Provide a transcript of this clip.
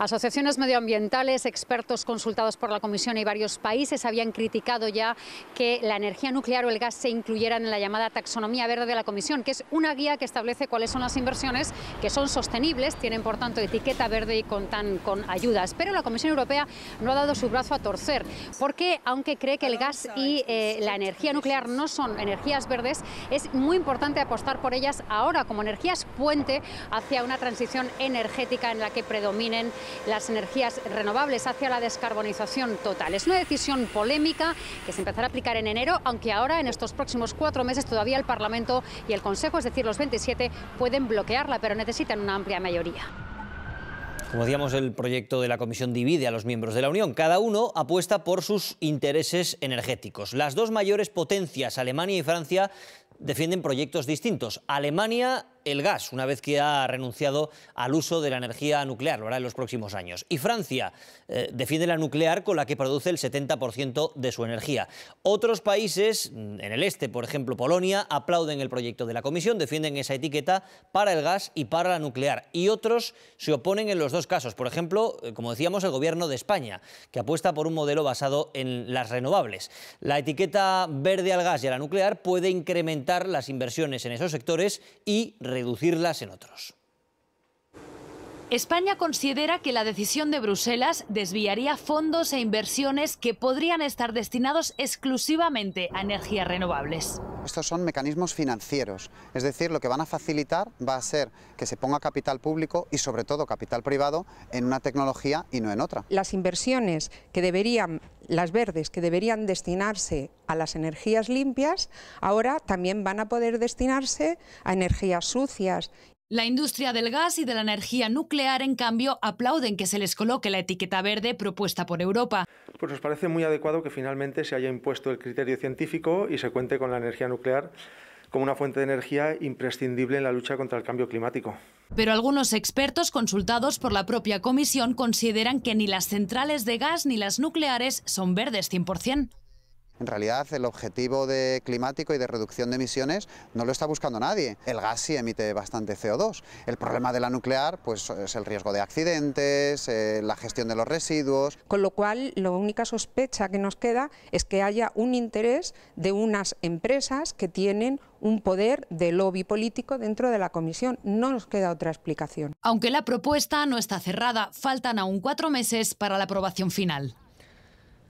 Asociaciones medioambientales, expertos consultados por la Comisión y varios países habían criticado ya que la energía nuclear o el gas se incluyeran en la llamada taxonomía verde de la Comisión, que es una guía que establece cuáles son las inversiones que son sostenibles, tienen por tanto etiqueta verde y contan con ayudas. Pero la Comisión Europea no ha dado su brazo a torcer, porque aunque cree que el gas y la energía nuclear no son energías verdes, es muy importante apostar por ellas ahora como energías puente hacia una transición energética en la que predominen las energías renovables hacia la descarbonización total. Es una decisión polémica que se empezará a aplicar en enero, aunque ahora en estos próximos cuatro meses todavía el Parlamento y el Consejo, es decir, los 27, pueden bloquearla, pero necesitan una amplia mayoría. Como decíamos, el proyecto de la Comisión divide a los miembros de la Unión. Cada uno apuesta por sus intereses energéticos. Las dos mayores potencias, Alemania y Francia, defienden proyectos distintos. Alemania, el gas, una vez que ha renunciado al uso de la energía nuclear, lo hará en los próximos años. Y Francia eh, defiende la nuclear con la que produce el 70% de su energía. Otros países, mm, en el este, por ejemplo Polonia, aplauden el proyecto de la Comisión, defienden esa etiqueta para el gas y para la nuclear. Y otros se oponen en los dos casos. Por ejemplo, eh, como decíamos, el gobierno de España, que apuesta por un modelo basado en las renovables. La etiqueta verde al gas y a la nuclear puede incrementar las inversiones en esos sectores y reducirlas en otros. España considera que la decisión de Bruselas desviaría fondos e inversiones que podrían estar destinados exclusivamente a energías renovables. Estos son mecanismos financieros, es decir, lo que van a facilitar va a ser que se ponga capital público y sobre todo capital privado en una tecnología y no en otra. Las inversiones que deberían, las verdes, que deberían destinarse a las energías limpias, ahora también van a poder destinarse a energías sucias la industria del gas y de la energía nuclear, en cambio, aplauden que se les coloque la etiqueta verde propuesta por Europa. Pues nos parece muy adecuado que finalmente se haya impuesto el criterio científico y se cuente con la energía nuclear como una fuente de energía imprescindible en la lucha contra el cambio climático. Pero algunos expertos consultados por la propia comisión consideran que ni las centrales de gas ni las nucleares son verdes 100%. En realidad el objetivo de climático y de reducción de emisiones no lo está buscando nadie. El gas sí emite bastante CO2. El problema de la nuclear pues, es el riesgo de accidentes, eh, la gestión de los residuos. Con lo cual, la única sospecha que nos queda es que haya un interés de unas empresas que tienen un poder de lobby político dentro de la comisión. No nos queda otra explicación. Aunque la propuesta no está cerrada, faltan aún cuatro meses para la aprobación final.